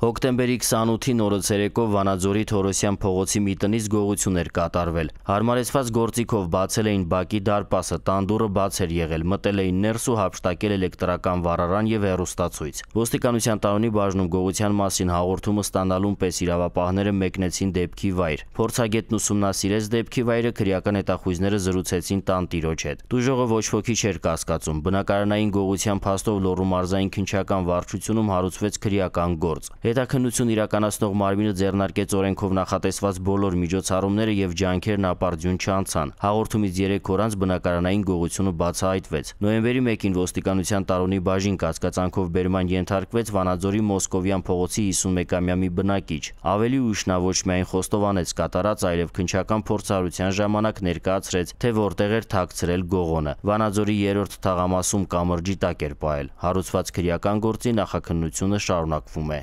Հոկտեմբերի 28-ին օրը ցերեկով Վանաձորի Թորոսյան փողոցի մի տնից գողություն էր կատարվել։ Հարմարեցված գործիքով բացել էին բակի դարպասը, տանդուրը բաց էր եղել, մտել էին ներս ու հափշտակել էլեկտրական վառարան եւ հեռուստացույց։ Ոստիկանության տարոնի բաժնում գողության մասին հաղորդումը ստանալուն պես իրավապահները մեկնեցին դեպքի վայր։ Փորձագետն ուսումնասիրեց դեպքի վայրը, քրեական հետախույզները զրուցեցին տան տիրոջ հետ։ Դուժողը ոչ ոքի չէր կասկածում։ Բնակարանային գողության փաստով Լոռու մարզային քնչական վարչությունում հարուցվեց քրեական գործ։ Հետաքննություն իրականացնող մարմինը ձեռնարկեց օրենքով նախատեսված բոլոր միջոցառումները եւ ջանքերն ապարդյուն չանցան։ Հաղորդումից 3 օր անց բնակարանային գողությունը բացահայտվեց։ Նոյեմբերի 1-ին ոստիկանության տարոնի բաժին կասկածանքով բերման ենթարկվեց Վանաձորի Մոսկովյան փողոցի 51-ամյա մի բնակիչ։ Ավելի ուշ նա ոչ միայն խոստովանեց կատարած, այլև քնչական փորձառության ժամանակ ներկայացրեց, թե որտեղ էր թաքցրել գողոնը։ Վանաձորի 3-րդ թաղամասում կամրջի տակ էր պահել։ Հարուցված քրեական գործի նախաքննությունը շարունակվում է։